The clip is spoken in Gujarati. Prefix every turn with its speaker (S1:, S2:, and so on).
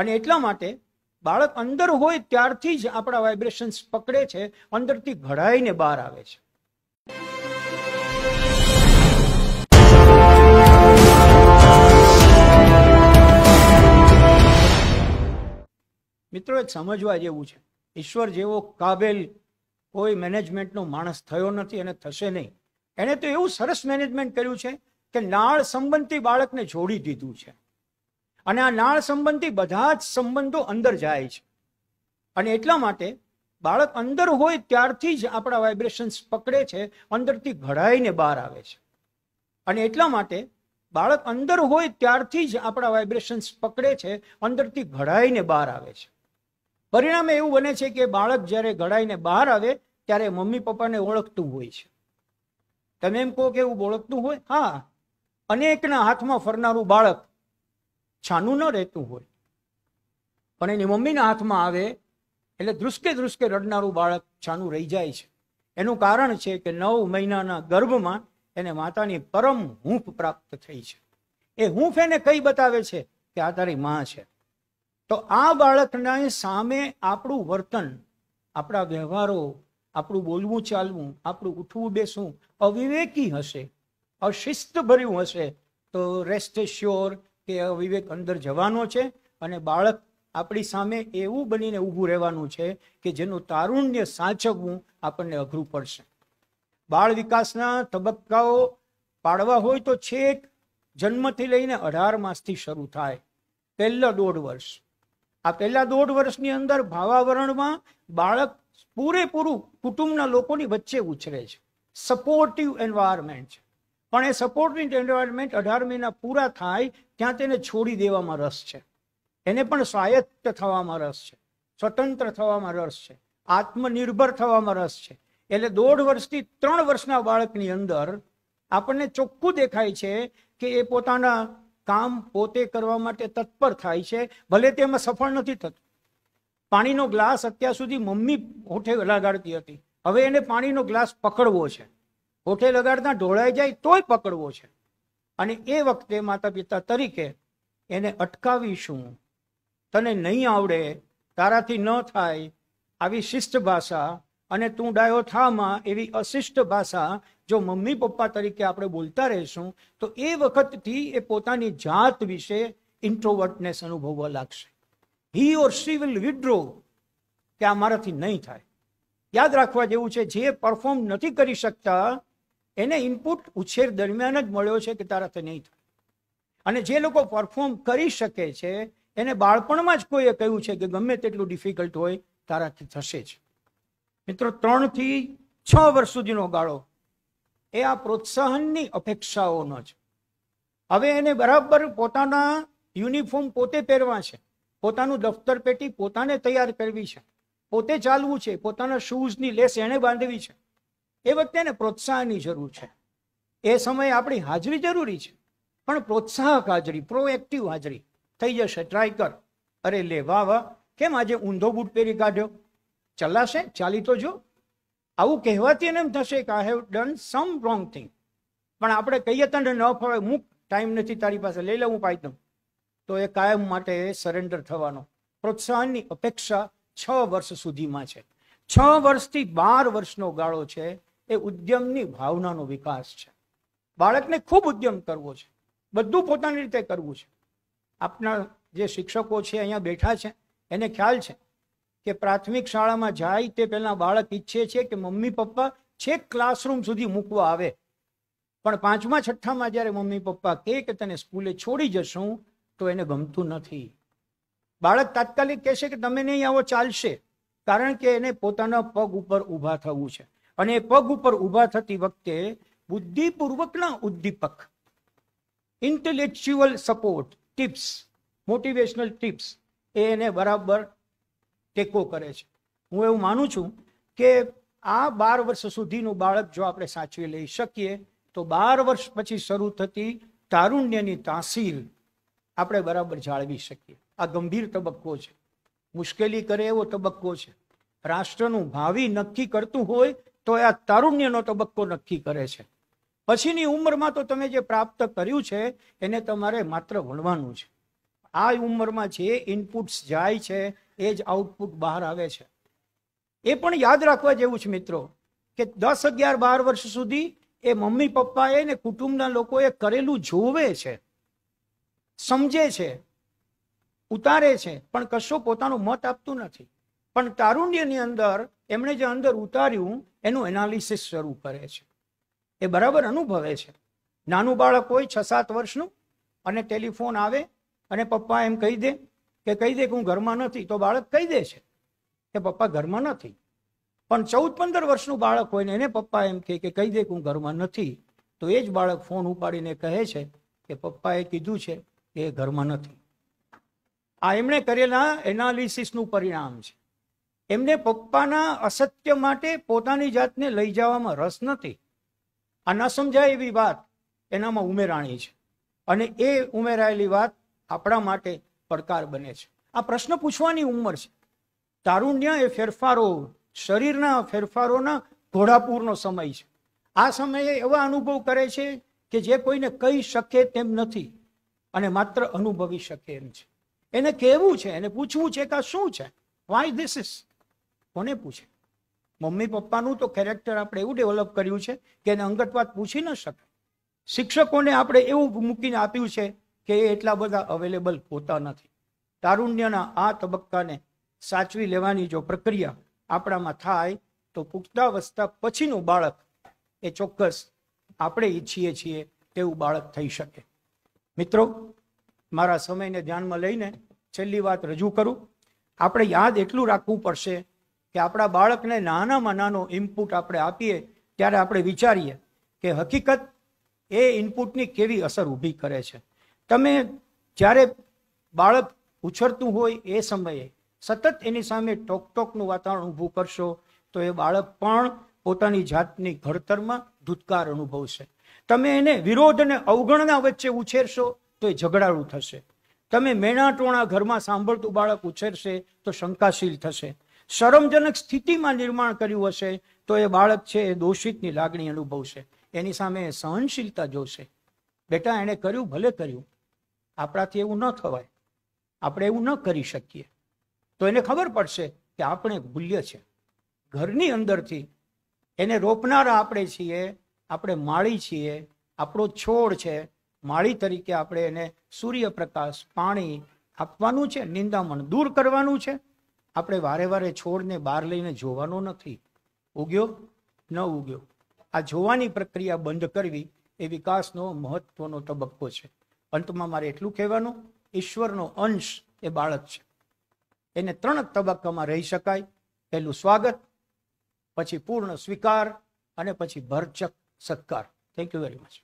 S1: અને એટલા માટે બાળક અંદર હોય ત્યારથી જ આપણા વાઇબ્રેશન્સ પકડે છે અંદરથી ઘડાઈને બહાર આવે છે મિત્રો એ સમજવા જેવું છે ઈશ્વર જેવો કાબેલ કોઈ મેનેજમેન્ટનો માણસ થયો નથી અને થશે નહીં એણે તો એવું સરસ મેનેજમેન્ટ કર્યું છે કે નાળ સંબંધી બાળકને જોડી દીધું છે અને આ નાળ સંબંધી બધા જ સંબંધો અંદર જાય છે અને એટલા માટે બાળક અંદર હોય ત્યારથી જ આપણા વાઇબ્રેશન્સ પકડે છે અંદરથી ઘડાઈને બહાર આવે છે અને એટલા માટે બાળક અંદર હોય ત્યારથી જ આપણા વાઇબ્રેશન્સ પકડે છે અંદરથી ઘડાઈને બહાર આવે છે પરિણામે એવું બને છે કે બાળક જ્યારે ઘડાઈને બહાર આવે ત્યારે મમ્મી પપ્પાને ઓળખતું હોય છે તમે એમ કહો કે એવું ઓળખતું હોય હા અનેકના હાથમાં ફરનારું બાળક છાનું ન રહેતું હોય પણ એની મમ્મીના હાથમાં આવે એટલે ધ્રુસકે ધ્રુસકે રડનારું બાળક છાનું રહી જાય છે એનું કારણ છે કે નવ મહિનાના ગર્ભમાં એને માતાની પરમ હૂંફ પ્રાપ્ત થઈ છે એ હૂંફ એને કઈ બતાવે છે કે આ તારી માં છે તો આ બાળકના સામે આપણું વર્તન આપણા વ્યવહારો આપણું બોલવું ચાલવું આપણું ઉઠવું બેસવું અવિવેકી હશે અશિસ્ત ભર્યું હશે તો રેસ્ટ શ્યોર કે અવિવેક અંદર જવાનો છે અને બાળક આપણી સામે એવું બનીને ઊભું રહેવાનું છે કે જેનું તારુણ્ય સાચવવું આપણને અઘરું પડશે બાળ વિકાસના તબક્કાઓ પાડવા હોય તો છેક જન્મથી લઈને અઢાર માસથી શરૂ થાય પહેલા દોઢ વર્ષ આ પહેલા દોઢ વર્ષની અંદર ભાવાવરણમાં બાળક પૂરેપૂરું કુટુંબના લોકોની વચ્ચે ઉછરે છે સપોર્ટિવ એન્વાયરમેન્ટ છે પણ એ સપોર્ટિંગ એન્વાયરમેન્ટ અઢાર મહિના પૂરા થાય ત્યાં તેને છોડી દેવામાં રસ છે એને પણ સ્વાયત્ત થવામાં રસ છે સ્વતંત્ર થવામાં રસ છે આત્મનિર્ભર થવામાં રસ છે એટલે દોઢ વર્ષથી ત્રણ વર્ષના બાળકની અંદર આપણને ચોખ્ખું દેખાય છે કે એ પોતાના કામ પોતે કરવા માટે તત્પર થાય છે ભલે તેમાં સફળ નથી થતું પાણીનો ગ્લાસ અત્યાર સુધી મમ્મી હોઠે લગાડતી હતી હવે એને પાણીનો ગ્લાસ પકડવો છે હોઠે લગાડતા ઢોળાઈ જાય તોય પકડવો છે અને એ વખતે માતા પિતા તરીકે એને અટકાવીશું તને નહીં આવડે તારાથી ન થાય આવી શિષ્ટ ભાષા અને તું ડાયો થામાં એવી અશિષ્ટ ભાષા જો મમ્મી પપ્પા તરીકે આપણે બોલતા રહીશું તો એ વખતથી એ પોતાની જાત વિશે ઇન્ટ્રોવર્ટનેસ અનુભવવા લાગશે હી ઓર શી વિલ વિડ્રો કે આ મારાથી નહીં થાય યાદ રાખવા જેવું છે જે પરફોર્મ નથી કરી શકતા એને ઇનપુટ ઉછેર દરમિયાન જ મળ્યો છે કે તારાથી નહીં થાય અને જે લોકો પરફોર્મ કરી શકે છે એને બાળપણમાં જ કોઈએ કહ્યું છે કે ગમે તેટલું ડિફિકલ્ટ હોય તારાથી થશે જ મિત્રો ત્રણથી છ વર્ષ સુધીનો ગાળો એ આ પ્રોત્સાહનની અપેક્ષાઓનો જ હવે એને બરાબર પોતાના યુનિફોર્મ પોતે પહેરવા છે પોતાનું દફતર પેટી પોતાને તૈયાર કરવી છે પોતે ચાલવું છે પોતાના શૂઝની લેસ એણે બાંધવી છે એ વખતે એને પ્રોત્સાહનની જરૂર છે એ સમયે આપણી હાજરી જરૂરી છે પણ પ્રોત્સાહક હાજરી પ્રોએક્ટિવ હાજરી થઈ જશે ટ્રાય કર અરે લે વાહ વાહ કેમ આજે ઊંધો બૂટ પહેરી કાઢ્યો ચલાશે ચાલી તો જો આવું કહેવાતી એને એમ થશે કે I have done some wrong thing પણ આપણે કહીએ તને ન ફળે મૂક ટાઈમ નથી તારી પાસે લઈ લે હું પાઈ દઉં તો એ કાયમ માટે સરેન્ડર થવાનો પ્રોત્સાહનની અપેક્ષા છ વર્ષ સુધીમાં છે છ વર્ષથી બાર વર્ષનો ગાળો છે એ ઉદ્યમની ભાવનાનો વિકાસ છે બાળકને ખૂબ ઉદ્યમ કરવો છે બધું પોતાની રીતે કરવું છે આપના જે શિક્ષકો છે અહીંયા બેઠા છે એને ખ્યાલ છે કે પ્રાથમિક શાળામાં જાય તે પહેલાં બાળક ઈચ્છે છે કે મમ્મી પપ્પા છેક ક્લાસરૂમ સુધી મૂકવા આવે પણ પાંચમા છઠ્ઠામાં જ્યારે મમ્મી પપ્પા કહે કે તને સ્કૂલે છોડી જશું તો એને ગમતું નથી બાળક તાત્કાલિક કહેશે કે તમે નહીં આવો ચાલશે કારણ કે એને પોતાના પગ ઉપર ઊભા થવું છે અને પગ ઉપર ઊભા થતી વખતે બુદ્ધિપૂર્વકના ઉદ્દીપક intellectual support tips motivational tips એને બરાબર ટેકો કરે છે હું એવું માનું છું કે આ બાર વર્ષ સુધીનું બાળક જો આપણે સાચવી લઈ શકીએ તો બાર વર્ષ પછી શરૂ થતી તારુણ્યની તાસીલ આપણે બરાબર જાળવી શકીએ આ ગંભીર તબક્કો છે મુશ્કેલી કરે એવો તબક્કો છે રાષ્ટ્રનું ભાવિ નક્કી કરતું હોય તો આ તારુણ્યનો તબક્કો નક્કી કરે છે પછીની ઉંમરમાં તો તમે જે પ્રાપ્ત કર્યું છે એને તમારે માત્ર વણવાનું છે આ ઉંમરમાં જે ઇનપુટ્સ જાય છે એ જ આઉટપુટ બહાર આવે છે એ પણ યાદ રાખવા જેવું છે મિત્રો કે દસ અગિયાર બાર વર્ષ સુધી એ મમ્મી પપ્પાએ ને કુટુંબના લોકોએ કરેલું જોવે છે સમજે છે ઉતારે છે પણ કશો પોતાનો મત આપતું નથી પણ તારુણ્યની અંદર એમણે જે અંદર ઉતાર્યું એનું એનાલિસિસ શરૂ કરે છે એ બરાબર અનુભવે છે નાનું બાળક હોય છ સાત વર્ષનું અને ટેલિફોન આવે અને પપ્પા એમ કહી દે કે કહી દે કે હું ઘરમાં નથી તો બાળક કહી દે છે કે પપ્પા ઘરમાં નથી પણ ચૌદ પંદર વર્ષનું બાળક હોય ને એને પપ્પા એમ કહે કે કહી દે કે હું ઘરમાં નથી તો એ જ બાળક ફોન ઉપાડીને કહે છે કે પપ્પાએ કીધું છે કે એ ઘરમાં નથી આ એમણે કરેલા એનાલિસિસનું પરિણામ છે એમને પપ્પાના અસત્ય માટે પોતાની જાતને લઈ જવામાં રસ નથી આ ન સમજાય એવી વાત એનામાં ઉમેરાણી છે અને એ ઉમેરાયેલી વાત આપણા માટે પડકાર બને છે આ પ્રશ્ન પૂછવાની ઉંમર છે તારુણ્ય એ ફેરફારો શરીરના ફેરફારોના ઘોડાપૂરનો સમય છે આ સમયે એવા અનુભવ કરે છે કે જે કોઈને કહી શકે તેમ નથી અને માત્ર અનુભવી શકે એમ છે એને કહેવું છે એને પૂછવું છે કે આ શું છે વાય ધીસ ઇઝ કોને પૂછે મમ્મી પપ્પાનું તો કેરેક્ટર આપણે એવું ડેવલપ કર્યું છે કે એને અંગત વાત પૂછી ન શકાય શિક્ષકોને આપણે એવું મૂકીને આપ્યું છે કે એ એટલા બધા અવેલેબલ હોતા નથી તારુણ્યના આ તબક્કાને સાચવી લેવાની જો પ્રક્રિયા આપણામાં થાય તો પુખ્તાવસ્થા પછીનું બાળક એ ચોક્કસ આપણે ઈચ્છીએ છીએ તેવું બાળક થઈ શકે મિત્રો મારા સમયને ધ્યાનમાં લઈને છેલ્લી વાત રજૂ કરું આપણે યાદ એટલું રાખવું પડશે કે આપણા બાળકને નાનામાં નાનો ઇનપુટ આપણે આપીએ ત્યારે આપણે વિચારીએ કે હકીકત એ ઇનપુટની કેવી અસર ઊભી કરે છે તમે જ્યારે બાળક ઉછળતું હોય એ સમયે સતત એની સામે ટોકટોકનું વાતાવરણ ઊભું કરશો તો એ બાળક પણ પોતાની જાતની ઘડતરમાં ધૂતકાર અનુભવશે તમે એને વિરોધ અને અવગણના વચ્ચે ઉછેરશો તો એ ઝઘડાળું થશે તમે મેણાટોણા ઘરમાં સાંભળતું બાળક ઉછેરશે તો શંકાશીલ થશે શરમજનક સ્થિતિમાં નિર્માણ કર્યું હશે તો એ બાળક છે એ દોષિતની લાગણી અનુભવશે એની સામે સહનશીલતા જોશે બેટા એણે કર્યું ભલે કર્યું આપણાથી એવું ન થવાય આપણે એવું ન કરી શકીએ તો એને ખબર પડશે કે આપણે ભૂલ્ય છે ઘરની અંદરથી એને રોપનારા આપણે છીએ આપણે માળી છીએ આપણો છોડ છે માળી તરીકે આપણે એને સૂર્યપ્રકાશ પાણી આપવાનું છે નિંદામણ દૂર કરવાનું છે આપણે વારે વારે છોડને બહાર લઈને જોવાનો નથી ઉગ્યો ન ઉગ્યો આ જોવાની પ્રક્રિયા બંધ કરવી એ વિકાસનો મહત્વનો તબક્કો છે અંતમાં મારે એટલું કહેવાનું ઈશ્વરનો અંશ એ બાળક છે એને ત્રણ તબક્કામાં રહી શકાય પહેલું સ્વાગત પછી પૂર્ણ સ્વીકાર અને પછી ભરચક સત્કાર થેન્ક યુ વેરી મચ